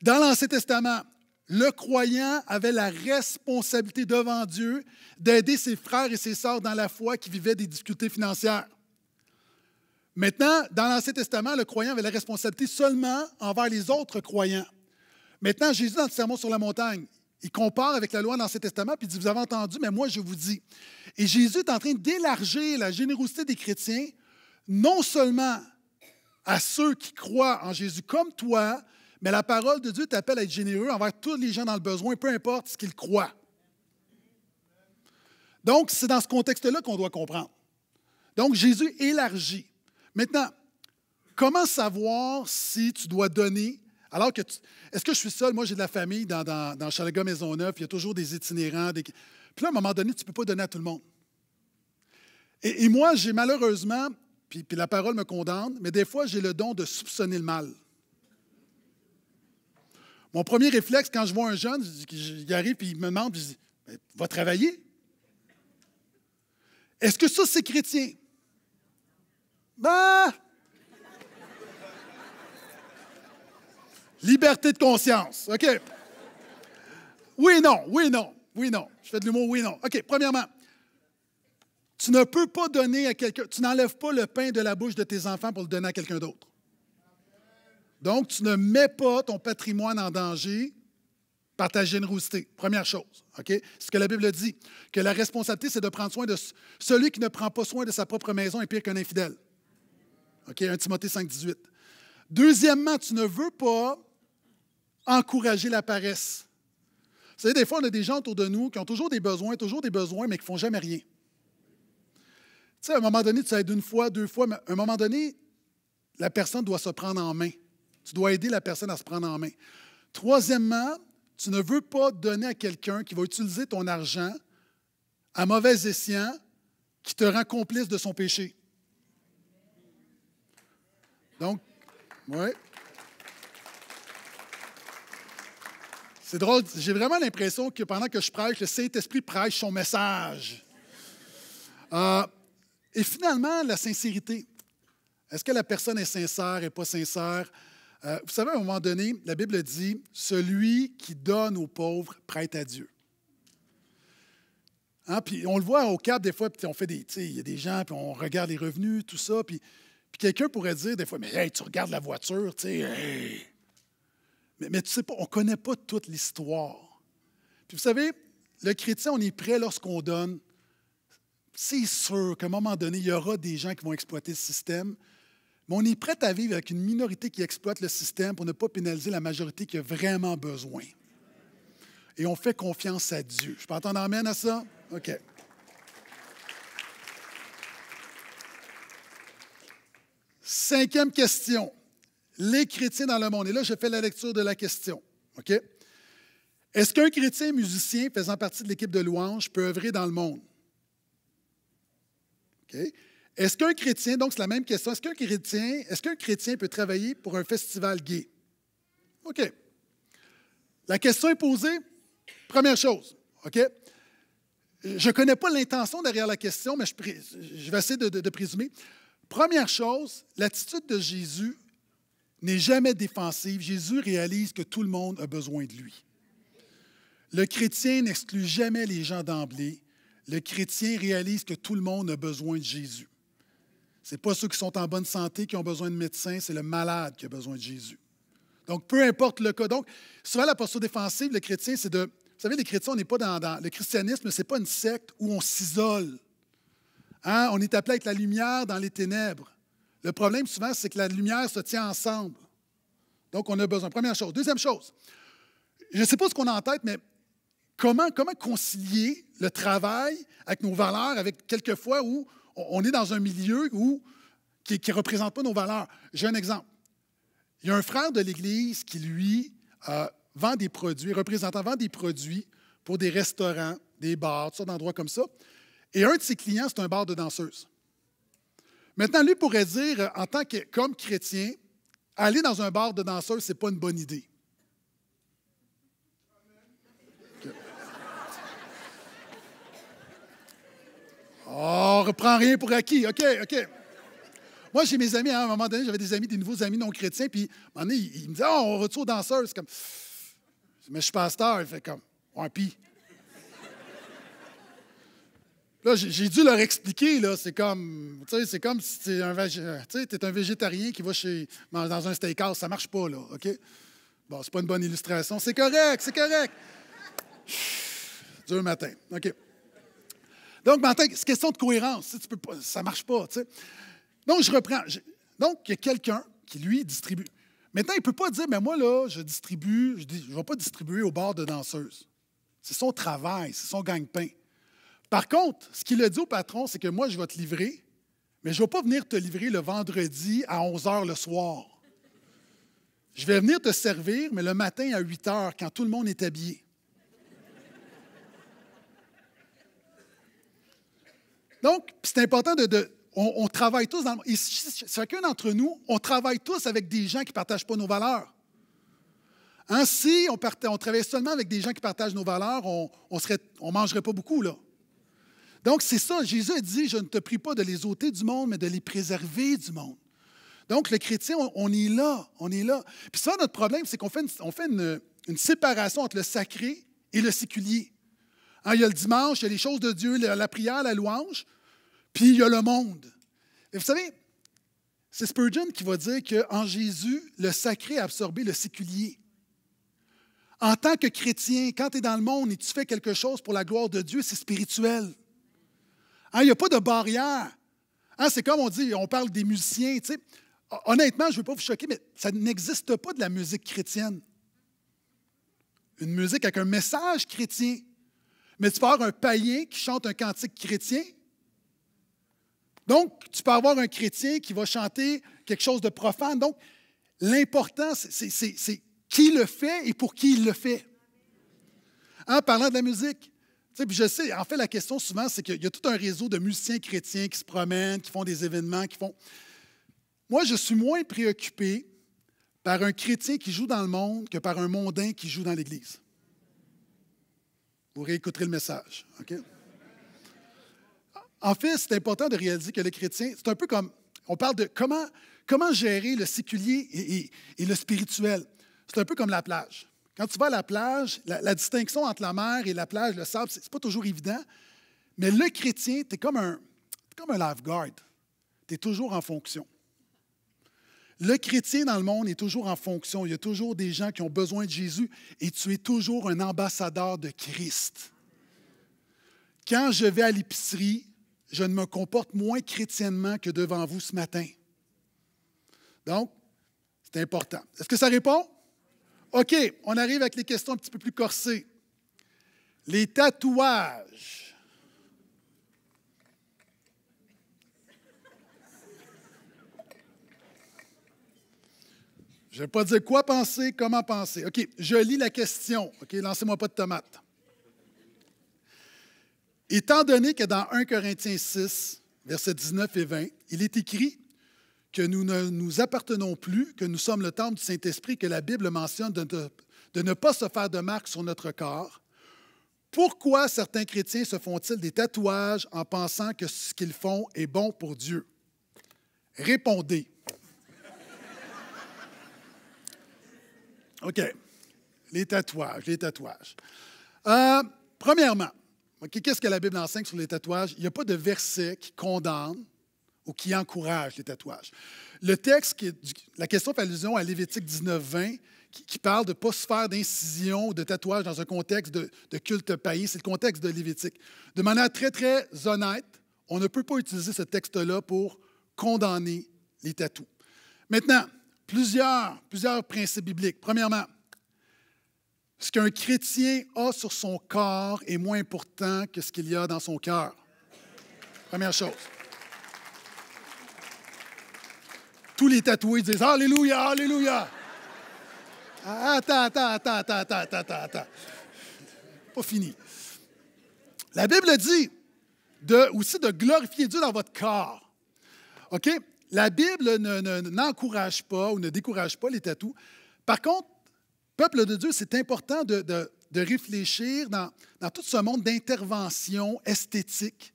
Dans l'Ancien Testament, le croyant avait la responsabilité devant Dieu d'aider ses frères et ses sœurs dans la foi qui vivaient des difficultés financières. Maintenant, dans l'Ancien Testament, le croyant avait la responsabilité seulement envers les autres croyants. Maintenant, Jésus, dans le sermon sur la montagne, il compare avec la loi dans l'Ancien Testament, puis il dit, vous avez entendu, mais moi je vous dis. Et Jésus est en train d'élargir la générosité des chrétiens, non seulement à ceux qui croient en Jésus comme toi, mais la parole de Dieu t'appelle à être généreux envers tous les gens dans le besoin, peu importe ce qu'ils croient. Donc, c'est dans ce contexte-là qu'on doit comprendre. Donc, Jésus élargit. Maintenant, comment savoir si tu dois donner alors que Est-ce que je suis seul? Moi, j'ai de la famille dans, dans, Maison 9, il y a toujours des itinérants. puis là, à un moment donné, tu ne peux pas donner à tout le monde. et moi, j'ai malheureusement puis, la parole me condamne, mais des fois, j'ai le don de soupçonner le mal. Mon premier réflexe, quand je vois un jeune, il arrive puis il me demande, je dis, va travailler. Est-ce que ça, c'est chrétien? Bah! Liberté de conscience. OK. Oui, non, oui, non, oui, non. Je fais de l'humour, oui, non. OK, premièrement, tu ne peux pas donner à quelqu'un, tu n'enlèves pas le pain de la bouche de tes enfants pour le donner à quelqu'un d'autre. Donc, tu ne mets pas ton patrimoine en danger par ta générosité. Première chose, OK? C'est ce que la Bible dit, que la responsabilité, c'est de prendre soin de celui qui ne prend pas soin de sa propre maison est pire qu'un infidèle. OK? 1 Timothée 5.18. Deuxièmement, tu ne veux pas encourager la paresse. Vous savez, des fois, on a des gens autour de nous qui ont toujours des besoins, toujours des besoins, mais qui ne font jamais rien. Tu sais, à un moment donné, tu aides une fois, deux fois, mais à un moment donné, la personne doit se prendre en main. Tu dois aider la personne à se prendre en main. Troisièmement, tu ne veux pas donner à quelqu'un qui va utiliser ton argent à mauvais escient, qui te rend complice de son péché. Donc, oui. C'est drôle, j'ai vraiment l'impression que pendant que je prêche, le Saint-Esprit prêche son message. Euh, et finalement, la sincérité. Est-ce que la personne est sincère et pas sincère? Euh, vous savez, à un moment donné, la Bible dit Celui qui donne aux pauvres prête à Dieu. Hein, puis on le voit au cap, des fois, puis on fait des. Il y a des gens, puis on regarde les revenus, tout ça. Puis, quelqu'un pourrait dire des fois Mais hey, tu regardes la voiture, tu sais. Mais, mais tu sais pas, on ne connaît pas toute l'histoire. Puis vous savez, le chrétien, on est prêt lorsqu'on donne c'est sûr qu'à un moment donné, il y aura des gens qui vont exploiter ce système, mais on est prêt à vivre avec une minorité qui exploite le système pour ne pas pénaliser la majorité qui a vraiment besoin. Et on fait confiance à Dieu. Je peux entendre amène à ça? OK. Cinquième question. Les chrétiens dans le monde. Et là, je fais la lecture de la question. OK? Est-ce qu'un chrétien musicien faisant partie de l'équipe de louange peut œuvrer dans le monde? Est-ce qu'un chrétien, donc c'est la même question, est-ce qu'un chrétien, est-ce qu'un chrétien peut travailler pour un festival gay? OK. La question est posée. Première chose, OK? Je ne connais pas l'intention derrière la question, mais je, vais essayer de présumer. Première chose, l'attitude de Jésus n'est jamais défensive. Jésus réalise que tout le monde a besoin de lui. Le chrétien n'exclut jamais les gens d'emblée le chrétien réalise que tout le monde a besoin de Jésus. Ce n'est pas ceux qui sont en bonne santé qui ont besoin de médecins, c'est le malade qui a besoin de Jésus. Donc, peu importe le cas. Donc, souvent, la posture défensive, le chrétien, c'est de. Vous savez, les chrétiens, on n'est pas dans, Le christianisme, ce n'est pas une secte où on s'isole. Hein? On est appelé à être la lumière dans les ténèbres. Le problème, souvent, c'est que la lumière se tient ensemble. Donc, on a besoin. Première chose. Deuxième chose, je ne sais pas ce qu'on a en tête, mais Comment, concilier le travail avec nos valeurs, avec quelquefois où on est dans un milieu où, qui ne représente pas nos valeurs? J'ai un exemple. Il y a un frère de l'Église qui, lui, euh, vend des produits, représentant vend des produits pour des restaurants, des bars, tout endroits d'endroits comme ça. Et un de ses clients, c'est un bar de danseuse. Maintenant, lui pourrait dire, en tant que comme chrétien, aller dans un bar de danseuse, ce n'est pas une bonne idée. On oh, reprend rien pour acquis. OK, OK. Moi, j'ai mes amis, hein. à un moment donné, j'avais des amis, des nouveaux amis non chrétiens, puis à un moment donné, ils, me disaient oh, on retourne C'est comme Mais je suis pasteur. Il fait comme Un pis. Là, j'ai dû leur expliquer, là, c'est comme, tu sais, c'est comme si euh, tu un, es un végétarien qui va chez, dans un steakhouse, ça marche pas, là, OK? Bon, c'est pas une bonne illustration. C'est correct, c'est correct. Dur matin, OK. Donc, c'est question de cohérence. ça ne marche pas. Donc, je reprends. donc, il y a quelqu'un qui, lui, distribue. Maintenant, il ne peut pas dire, mais moi, là, je distribue, je ne vais pas distribuer au bar de danseuse. C'est son travail, c'est son gagne-pain. Par contre, ce qu'il a dit au patron, c'est que moi, je vais te livrer, mais je ne vais pas venir te livrer le vendredi à 11 h le soir. Je vais venir te servir, mais le matin à 8 h, quand tout le monde est habillé. Donc, c'est important de, on, travaille tous, dans, chacun d'entre nous, on travaille tous avec des gens qui ne partagent pas nos valeurs. Ainsi, hein, on, travaille travaillait seulement avec des gens qui partagent nos valeurs, on ne on, mangerait pas beaucoup, là. Donc, c'est ça, Jésus a dit, je ne te prie pas de les ôter du monde, mais de les préserver du monde. Donc, le chrétien, on, est là, on est là. Puis ça, notre problème, c'est qu'on fait, on fait une séparation entre le sacré et le séculier. Ah, il y a le dimanche, il y a les choses de Dieu, la prière, la louange, puis il y a le monde. Et vous savez, c'est Spurgeon qui va dire qu'en Jésus, le sacré a absorbé le séculier. En tant que chrétien, quand tu es dans le monde et tu fais quelque chose pour la gloire de Dieu, c'est spirituel. Hein, il n'y a pas de barrière. Hein, c'est comme on dit, on parle des musiciens. Honnêtement, je ne veux pas vous choquer, mais ça n'existe pas de la musique chrétienne. Une musique avec un message chrétien. Mais tu peux avoir un païen qui chante un cantique chrétien. Donc, tu peux avoir un chrétien qui va chanter quelque chose de profane. Donc, l'important, c'est qui le fait et pour qui il le fait. En parlant de la musique, puis je sais, en fait, la question souvent, c'est qu'il y a tout un réseau de musiciens chrétiens qui se promènent, qui font des événements, qui font. Moi, je suis moins préoccupé par un chrétien qui joue dans le monde que par un mondain qui joue dans l'Église. Vous réécouterez le message. En fait, c'est important de réaliser que le chrétien, c'est un peu comme, on parle de comment, comment gérer le séculier et, le spirituel. C'est un peu comme la plage. Quand tu vas à la plage, la, distinction entre la mer et la plage, le sable, c'est pas toujours évident. Mais le chrétien, tu es comme un, es comme un lifeguard. Tu es toujours en fonction. Le chrétien dans le monde est toujours en fonction. Il y a toujours des gens qui ont besoin de Jésus et tu es toujours un ambassadeur de Christ. Quand je vais à l'épicerie, je ne me comporte moins chrétiennement que devant vous ce matin. Donc, c'est important. Est-ce que ça répond? OK, on arrive avec les questions un petit peu plus corsées. Les tatouages. Je ne vais pas dire quoi penser, comment penser. OK, je lis la question. OK, lancez-moi pas de tomates. Étant donné que dans 1 Corinthiens 6, versets 19 et 20, il est écrit que nous ne nous appartenons plus, que nous sommes le temple du Saint-Esprit, que la Bible mentionne de ne, de ne pas se faire de marque sur notre corps, pourquoi certains chrétiens se font-ils des tatouages en pensant que ce qu'ils font est bon pour Dieu? Répondez. OK. Les tatouages, les tatouages. Euh, premièrement, qu'est-ce que la Bible enseigne sur les tatouages? Il n'y a pas de verset qui condamne ou qui encourage les tatouages. Le texte, la question fait allusion à Lévitique 19-20, qui, parle de ne pas se faire d'incision ou de tatouage dans un contexte de, de culte païen. C'est le contexte de Lévitique. De manière très, très honnête, on ne peut pas utiliser ce texte-là pour condamner les tatous. Maintenant, plusieurs, plusieurs principes bibliques. Premièrement, ce qu'un chrétien a sur son corps est moins important que ce qu'il y a dans son cœur. Première chose. Tous les tatoués disent Alléluia, Alléluia. Ah, attends, attends, attends, attends, attends, attends, attends. Pas fini. La Bible dit de, aussi de glorifier Dieu dans votre corps. OK? La Bible n'encourage pas ou ne décourage pas les tatous. Par contre, peuple de Dieu, c'est important de, réfléchir dans, tout ce monde d'intervention esthétique.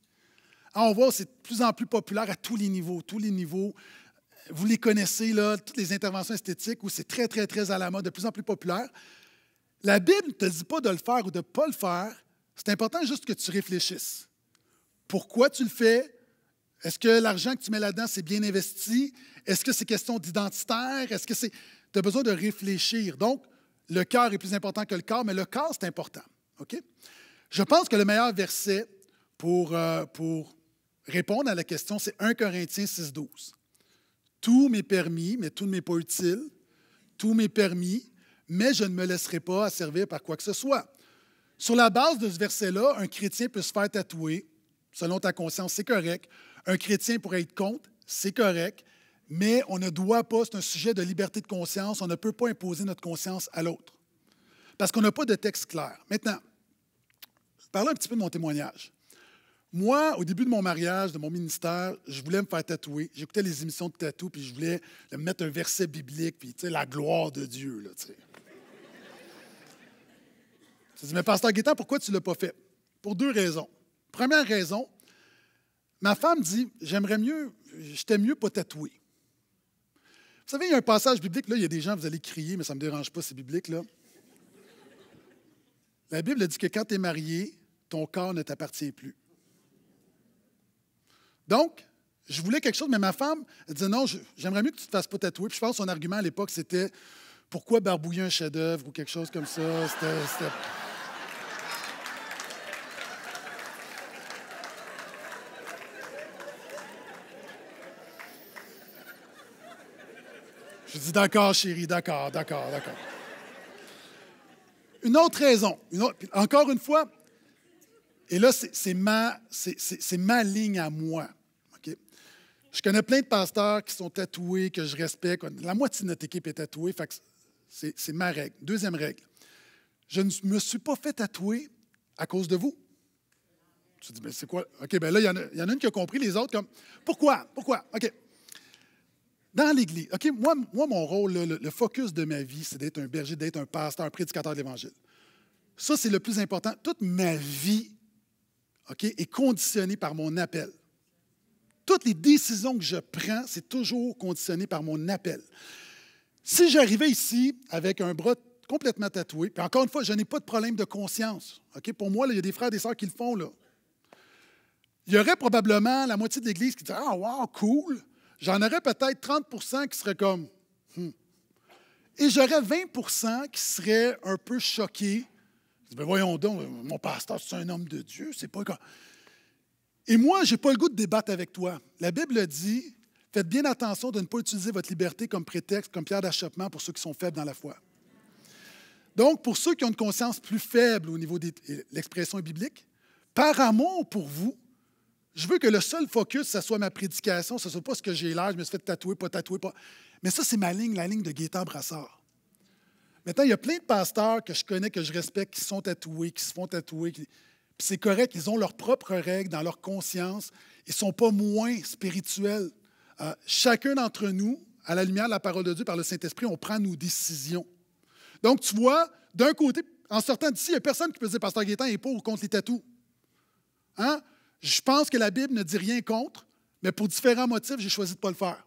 Ah, on voit, c'est de plus en plus populaire à tous les niveaux, tous les niveaux. Vous les connaissez, là, toutes les interventions esthétiques où c'est très, très, très à la mode, de plus en plus populaire. La Bible ne te dit pas de le faire ou de ne pas le faire. C'est important juste que tu réfléchisses. Pourquoi tu le fais? Est-ce que l'argent que tu mets là-dedans, c'est bien investi? Est-ce que c'est question d'identitaire? Est-ce que c'est. Tu as besoin de réfléchir. Donc, le cœur est plus important que le corps, mais le corps, c'est important. OK? Je pense que le meilleur verset pour, euh, répondre à la question, c'est 1 Corinthiens 6.12. « Tout m'est permis, mais tout ne m'est pas utile. Tout m'est permis, mais je ne me laisserai pas asservir par quoi que ce soit. Sur la base de ce verset-là, un chrétien peut se faire tatouer, selon ta conscience, c'est correct. Un chrétien pourrait être contre, c'est correct, mais on ne doit pas, c'est un sujet de liberté de conscience, on ne peut pas imposer notre conscience à l'autre. Parce qu'on n'a pas de texte clair. Maintenant, parlons un petit peu de mon témoignage. Moi, au début de mon mariage, de mon ministère, je voulais me faire tatouer. J'écoutais les émissions de tatou, puis je voulais mettre un verset biblique, puis tu sais, la gloire de Dieu. Là, tu sais. je dis, mais Pasteur Guétan, pourquoi tu ne l'as pas fait? Pour deux raisons. Première raison, Ma femme dit J'aimerais mieux, je t'aime mieux pas tatoué. Vous savez, il y a un passage biblique, là, il y a des gens, vous allez crier, mais ça ne me dérange pas, c'est biblique, là. La Bible dit que quand tu es marié, ton corps ne t'appartient plus. Donc, je voulais quelque chose, mais ma femme elle disait non, j'aimerais mieux que tu te fasses pas tatouer. Puis je pense que son argument à l'époque, c'était pourquoi barbouiller un chef-d'œuvre ou quelque chose comme ça. C'était Je dis d'accord, chérie, d'accord, d'accord, d'accord. Une autre raison, encore une fois, et là, c'est ma, ligne à moi. Je connais plein de pasteurs qui sont tatoués, que je respecte. La moitié de notre équipe est tatouée, c'est ma règle. Deuxième règle, je ne me suis pas fait tatouer à cause de vous. Tu dis, mais c'est quoi? OK, bien là, il y, y, en a une qui a compris, les autres, comme, pourquoi? Pourquoi? OK dans l'Église, OK, moi, mon rôle, le, focus de ma vie, c'est d'être un berger, d'être un pasteur, un prédicateur de l'Évangile. Ça, c'est le plus important. Toute ma vie OK, est conditionnée par mon appel. Toutes les décisions que je prends, c'est toujours conditionné par mon appel. Si j'arrivais ici avec un bras complètement tatoué, puis encore une fois, je n'ai pas de problème de conscience. OK? Pour moi, il y a des frères et des sœurs qui le font. Là. Il y aurait probablement la moitié de l'Église qui dirait Ah, wow, cool! j'en aurais peut-être 30 qui seraient comme hmm. Et j'aurais 20 qui seraient un peu choqués. Mais ben voyons donc, mon pasteur, c'est un homme de Dieu, c'est pas comme. Et moi, je n'ai pas le goût de débattre avec toi. La Bible dit faites bien attention de ne pas utiliser votre liberté comme prétexte, comme pierre d'achoppement pour ceux qui sont faibles dans la foi. Donc, pour ceux qui ont une conscience plus faible au niveau des. L'expression biblique. Par amour pour vous, je veux que le seul focus, ce soit ma prédication, ce ne soit pas ce que j'ai l'air, je me suis fait tatouer, pas tatouer, pas. Mais ça, c'est ma ligne, la ligne de Gaétan Brassard. Maintenant, il y a plein de pasteurs que je connais, que je respecte, qui sont tatoués, qui se font tatouer. Puis c'est correct, ils ont leurs propres règles dans leur conscience. Ils ne sont pas moins spirituels. Euh, chacun d'entre nous, à la lumière de la parole de Dieu par le Saint-Esprit, on prend nos décisions. Donc, tu vois, d'un côté, en sortant d'ici, il n'y a personne qui peut dire Pasteur il n'est pas ou contre les tatous. Hein? Je pense que la Bible ne dit rien contre, mais pour différents motifs, j'ai choisi de ne pas le faire.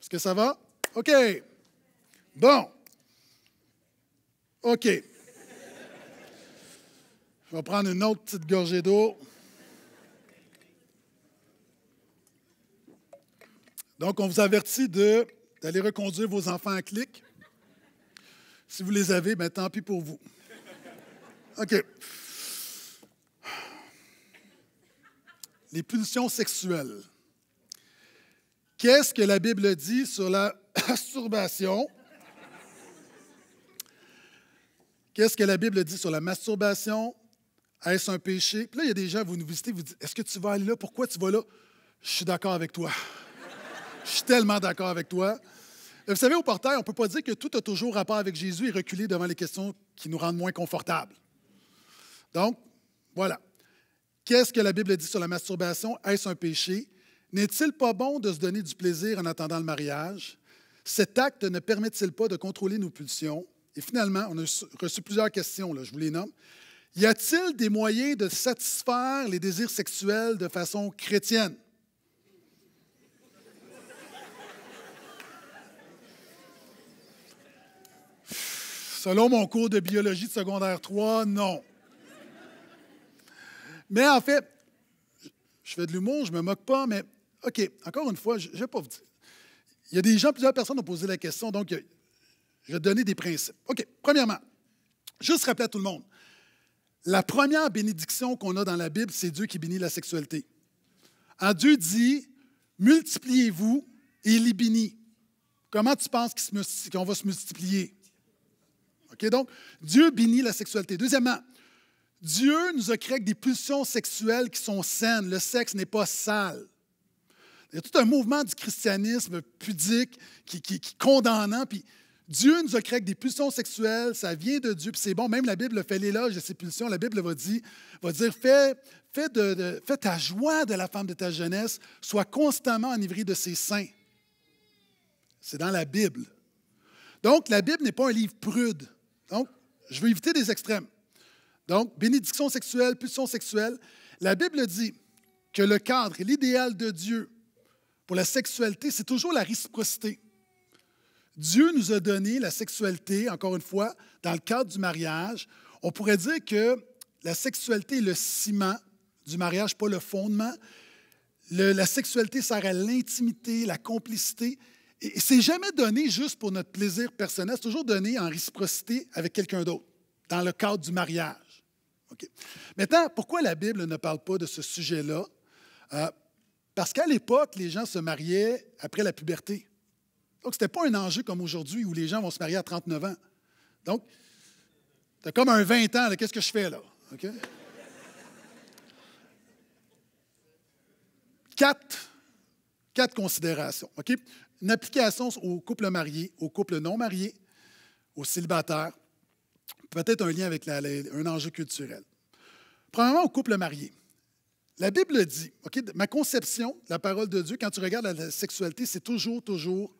Est-ce que ça va? OK. Bon. OK. Je vais prendre une autre petite gorgée d'eau. Donc, on vous avertit d'aller reconduire vos enfants à clic. Si vous les avez, Mais ben, tant pis pour vous. OK. les pulsions sexuelles. Qu'est-ce que la Bible dit sur la [coughs] masturbation? Qu'est-ce que la Bible dit sur la masturbation? Est-ce un péché? Puis là, il y a des gens, vous nous visitez, vous dites Est-ce que tu vas aller là? Pourquoi tu vas là? Je suis d'accord avec toi. Je suis tellement d'accord avec toi. Euh, vous savez, au portail, on ne peut pas dire que tout a toujours rapport avec Jésus et reculer devant les questions qui nous rendent moins confortables. Donc, voilà. Qu'est-ce que la Bible dit sur la masturbation? Est-ce un péché? N'est-il pas bon de se donner du plaisir en attendant le mariage? Cet acte ne permet-il pas de contrôler nos pulsions? Et finalement, on a reçu plusieurs questions, je vous les nomme. Y a-t-il des moyens de satisfaire les désirs sexuels de façon chrétienne? Selon mon cours de biologie de secondaire 3, non. Mais en fait, je fais de l'humour, je ne me moque pas, mais OK, encore une fois, je ne vais pas vous dire. Il y a des gens, plusieurs personnes ont posé la question, donc euh, je vais donner des principes. OK, premièrement, juste rappeler à tout le monde, la première bénédiction qu'on a dans la Bible, c'est Dieu qui bénit la sexualité. Dieu dit, multipliez-vous et il y bénit. Comment tu penses qu'on va se multiplier? OK, donc Dieu bénit la sexualité. Deuxièmement, Dieu nous a créé avec des pulsions sexuelles qui sont saines. Le sexe n'est pas sale. Il y a tout un mouvement du christianisme pudique qui, qui, condamnant. Puis Dieu nous a créé avec des pulsions sexuelles, ça vient de Dieu, c'est bon. Même la Bible fait l'éloge de ces pulsions. La Bible va dire, va dire fais, fais, de, ta joie de la femme de ta jeunesse, sois constamment enivré de ses seins. C'est dans la Bible. Donc, la Bible n'est pas un livre prude. Donc, je veux éviter des extrêmes. Donc, bénédiction sexuelle, pulsion sexuelle. La Bible dit que le cadre et l'idéal de Dieu pour la sexualité, c'est toujours la réciprocité. Dieu nous a donné la sexualité, encore une fois, dans le cadre du mariage. On pourrait dire que la sexualité est le ciment du mariage, pas le fondement. la sexualité sert à l'intimité, la complicité. Et, et c'est jamais donné juste pour notre plaisir personnel, c'est toujours donné en réciprocité avec quelqu'un d'autre, dans le cadre du mariage. Maintenant, pourquoi la Bible ne parle pas de ce sujet-là? Euh, parce qu'à l'époque, les gens se mariaient après la puberté. Donc, ce n'était pas un enjeu comme aujourd'hui où les gens vont se marier à 39 ans. Donc, tu comme un 20 ans, qu'est-ce que je fais là? Quatre, considérations. Une application aux couples mariés, aux couples non mariés, aux célibataires, peut-être un lien avec un enjeu culturel. Premièrement, au couple marié. La Bible dit, OK, ma conception, la parole de Dieu, quand tu regardes la sexualité, c'est toujours, toujours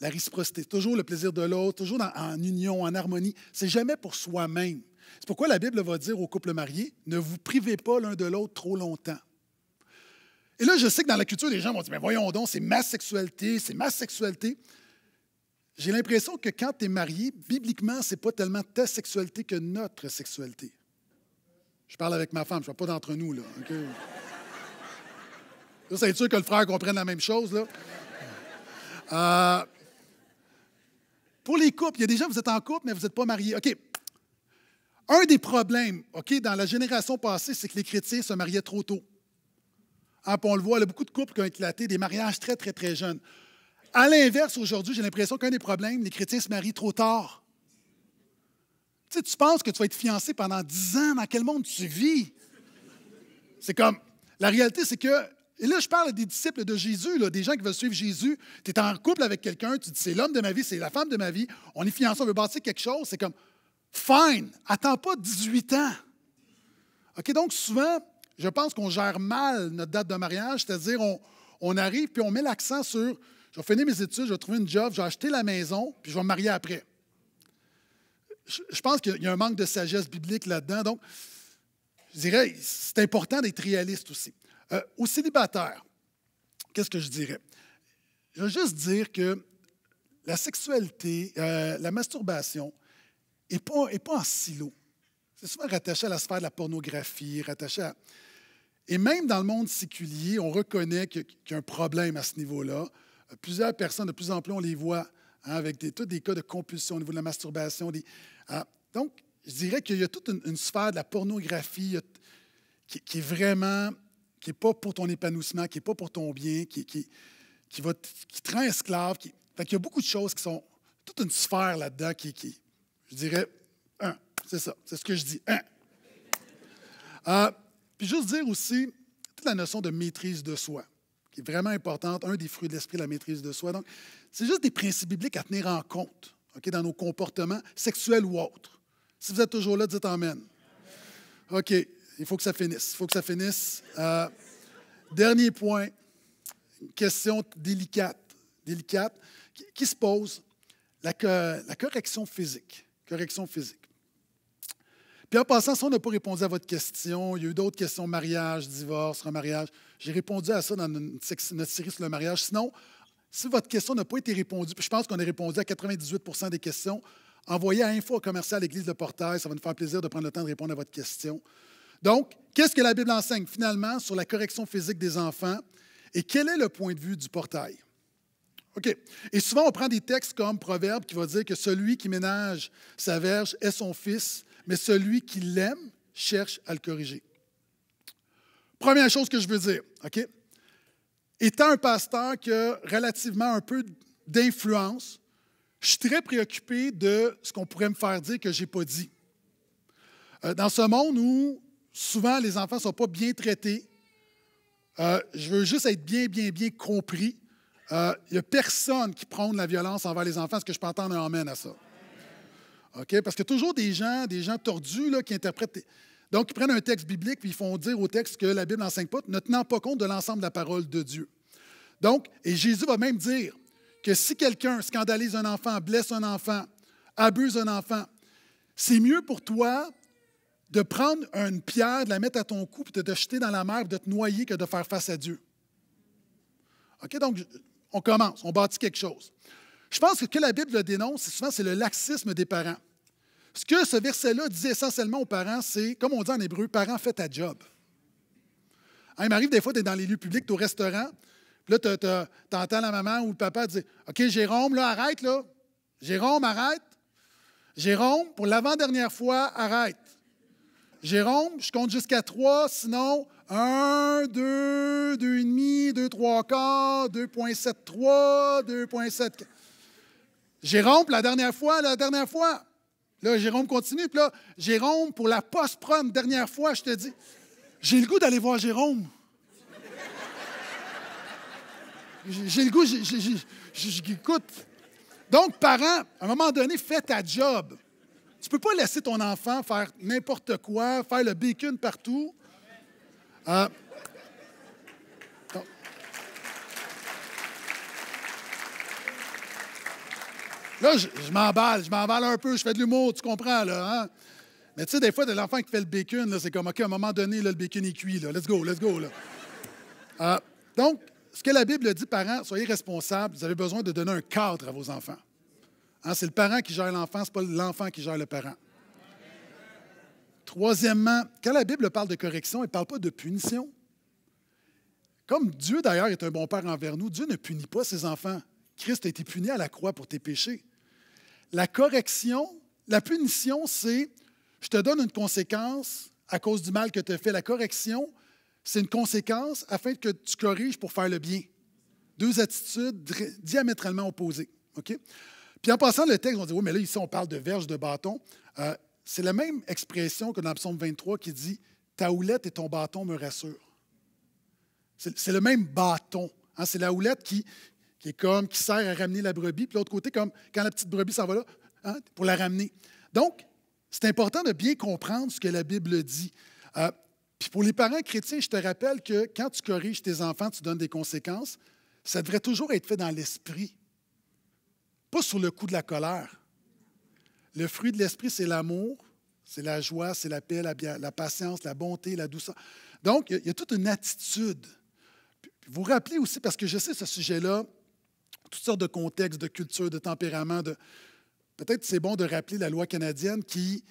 la réciprocité, toujours le plaisir de l'autre, toujours en, union, en harmonie. C'est jamais pour soi-même. C'est pourquoi la Bible va dire au couple marié, « ne vous privez pas l'un de l'autre trop longtemps. Et là, je sais que dans la culture, les gens vont dire, mais voyons donc, c'est ma sexualité, c'est ma sexualité. J'ai l'impression que quand tu es marié, bibliquement, ce n'est pas tellement ta sexualité que notre sexualité. Je parle avec ma femme, je ne parle pas d'entre nous, là. c'est sûr que le frère comprenne la même chose, là. Euh, pour les couples, il y a des gens, vous êtes en couple, mais vous n'êtes pas marié. OK. Un des problèmes, OK, dans la génération passée, c'est que les chrétiens se mariaient trop tôt. Hein, on le voit, il y a beaucoup de couples qui ont éclaté, des mariages très, très, très jeunes. À l'inverse, aujourd'hui, j'ai l'impression qu'un des problèmes, les chrétiens se marient trop tard. Tu sais, tu penses que tu vas être fiancé pendant 10 ans, dans quel monde tu vis? C'est comme, la réalité, c'est que, et là, je parle des disciples de Jésus, là, des gens qui veulent suivre Jésus. Tu es en couple avec quelqu'un, tu dis, c'est l'homme de ma vie, c'est la femme de ma vie, on est fiancé, on veut bâtir quelque chose. C'est comme, fine, attends pas 18 ans. OK, donc souvent, je pense qu'on gère mal notre date de mariage, c'est-à-dire on, on, arrive puis on met l'accent sur j'ai fini mes études, je vais trouver une job, j'ai acheté la maison, puis je vais me marier après. Je, pense qu'il y a un manque de sagesse biblique là-dedans. Donc, je dirais, c'est important d'être réaliste aussi. Euh, aux célibataires, qu'est-ce que je dirais? Je veux juste dire que la sexualité, euh, la masturbation n'est pas, est en silo. C'est souvent rattaché à la sphère de la pornographie, rattaché Et même dans le monde séculier, on reconnaît qu'il y a un problème à ce niveau-là plusieurs personnes, de plus en plus, on les voit hein, avec des, tous des cas de compulsion au niveau de la masturbation. Ah, donc, je dirais qu'il y a toute une, sphère de la pornographie qui, est vraiment, qui n'est pas pour ton épanouissement, qui n'est pas pour ton bien, qui, qui, qui, va, qui te rend esclave. qu'il y a beaucoup de choses qui sont, toute une sphère là-dedans qui, je dirais, c'est ça, c'est ce que je dis, ah, puis juste dire aussi, toute la notion de maîtrise de soi vraiment importante, un des fruits de l'esprit, la maîtrise de soi. Donc, c'est juste des principes bibliques à tenir en compte ok, dans nos comportements sexuels ou autres. Si vous êtes toujours là, dites Amen. OK, il faut que ça finisse. Il faut que ça finisse. Euh, dernier point, une question délicate, délicate qui, se pose la, la correction physique. Correction physique. Puis en passant, si on n'a pas répondu à votre question, il y a eu d'autres questions, mariage, divorce, remariage. J'ai répondu à ça dans notre, série sur le mariage. Sinon, si votre question n'a pas été répondue, puis je pense qu'on a répondu à 98 des questions, envoyez à info commercial à l'église de Portail. Ça va nous faire plaisir de prendre le temps de répondre à votre question. Donc, qu'est-ce que la Bible enseigne finalement sur la correction physique des enfants et quel est le point de vue du portail? OK. Et souvent, on prend des textes comme Proverbe qui va dire que celui qui ménage sa verge est son fils mais celui qui l'aime cherche à le corriger. Première chose que je veux dire, OK? Étant un pasteur qui a relativement un peu d'influence, je suis très préoccupé de ce qu'on pourrait me faire dire que je n'ai pas dit. Euh, dans ce monde où souvent les enfants ne sont pas bien traités, euh, je veux juste être bien, bien, bien compris. Il euh, n'y a personne qui prône la violence envers les enfants. Est-ce que je peux entendre un amène à ça? OK? Parce qu'il y a toujours des gens, des gens tordus là, qui interprètent. Donc, ils prennent un texte biblique puis ils font dire au texte que la Bible n'enseigne pas, ne tenant pas compte de l'ensemble de la parole de Dieu. Donc, et Jésus va même dire que si quelqu'un scandalise un enfant, blesse un enfant, abuse un enfant, c'est mieux pour toi de prendre une pierre, de la mettre à ton cou, puis de te jeter dans la mer, de te noyer que de faire face à Dieu. OK, donc on commence, on bâtit quelque chose. Je pense que ce que la Bible le dénonce, souvent, c'est le laxisme des parents. Ce que ce verset-là dit essentiellement aux parents, c'est, comme on dit en hébreu, parents, fais ta job. Hein, il m'arrive des fois, d'être dans les lieux publics, tu au restaurant, puis là, tu entends la maman ou le papa dire OK, Jérôme, là, arrête, là. Jérôme, arrête. Jérôme, pour l'avant-dernière fois, arrête. Jérôme, je compte jusqu'à trois, sinon un, deux, deux et demi, deux, trois quarts, sept, 2.7. Jérôme, la dernière fois, la dernière fois. Là, Jérôme continue. Puis là, Jérôme, pour la post-prom, dernière fois, je te dis, j'ai le goût d'aller voir Jérôme. J'ai le goût, j'écoute. Donc, parents, à un moment donné, fais ta job. Tu ne peux pas laisser ton enfant faire n'importe quoi, faire le bacon partout. Euh, Là, je, m'en m'emballe, je m'emballe un peu, je fais de l'humour, tu comprends, là, hein? Mais tu sais, des fois, de l'enfant qui fait le bacon, c'est comme, OK, à un moment donné, le bacon est cuit, Let's go, let's go, euh, donc, ce que la Bible dit, parents, soyez responsables. Vous avez besoin de donner un cadre à vos enfants. Hein, c'est le parent qui gère l'enfant, c'est pas l'enfant qui gère le parent. Troisièmement, quand la Bible parle de correction, elle ne parle pas de punition. Comme Dieu, d'ailleurs, est un bon père envers nous, Dieu ne punit pas ses enfants. Christ a été puni à la croix pour tes péchés. La correction, la punition, c'est je te donne une conséquence à cause du mal que tu as fait. La correction, c'est une conséquence afin que tu corriges pour faire le bien. Deux attitudes diamétralement opposées. OK? Puis en passant le texte, on dit Oui, mais là, ici, on parle de verge, de bâton. Euh, c'est la même expression que dans le psaume 23 qui dit Ta houlette et ton bâton me rassurent. C'est le même bâton. Hein? c'est la houlette qui, qui est comme, qui sert à ramener la brebis, puis l'autre côté, comme quand la petite brebis s'en va là, hein, pour la ramener. Donc, c'est important de bien comprendre ce que la Bible dit. Euh, puis pour les parents chrétiens, je te rappelle que quand tu corriges tes enfants, tu donnes des conséquences. Ça devrait toujours être fait dans l'esprit, pas sur le coup de la colère. Le fruit de l'esprit, c'est l'amour, c'est la joie, c'est la paix, la, patience, la bonté, la douceur. Donc, il y, a, toute une attitude. Puis, vous rappelez aussi, parce que je sais ce sujet-là, toutes sortes de contextes, de cultures, de tempéraments. De... Peut-être c'est bon de rappeler la loi canadienne qui,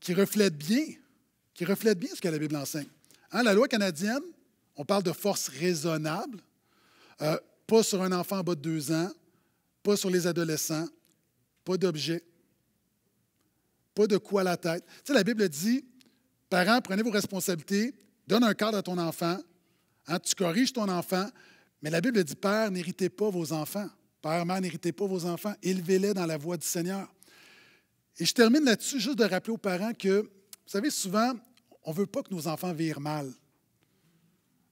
qui reflète bien, qui reflète bien ce que la Bible enseigne. Hein, la loi canadienne, on parle de force raisonnable, euh, pas sur un enfant en bas de deux ans, pas sur les adolescents, pas d'objet, pas de quoi à la tête. Tu sais, la Bible dit, parents, prenez vos responsabilités, donne un cadre à ton enfant, hein, tu corriges ton enfant, mais la Bible dit, Père, n'héritez pas vos enfants. Père, mère, n'héritez pas vos enfants. Élevez-les dans la voie du Seigneur. Et je termine là-dessus, juste de rappeler aux parents que, vous savez, souvent, on ne veut pas que nos enfants virent mal.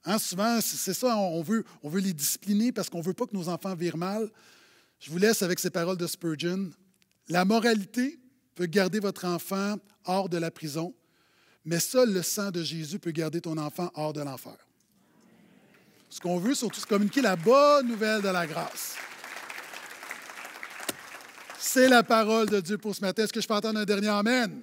Hein, souvent, c'est ça, on veut, on veut les discipliner parce qu'on ne veut pas que nos enfants virent mal. Je vous laisse avec ces paroles de Spurgeon. La moralité peut garder votre enfant hors de la prison, mais seul le sang de Jésus peut garder ton enfant hors de l'enfer. Ce qu'on veut, surtout, se communiquer la bonne nouvelle de la grâce. C'est la parole de Dieu pour ce matin. Est-ce que je peux entendre un dernier Amen?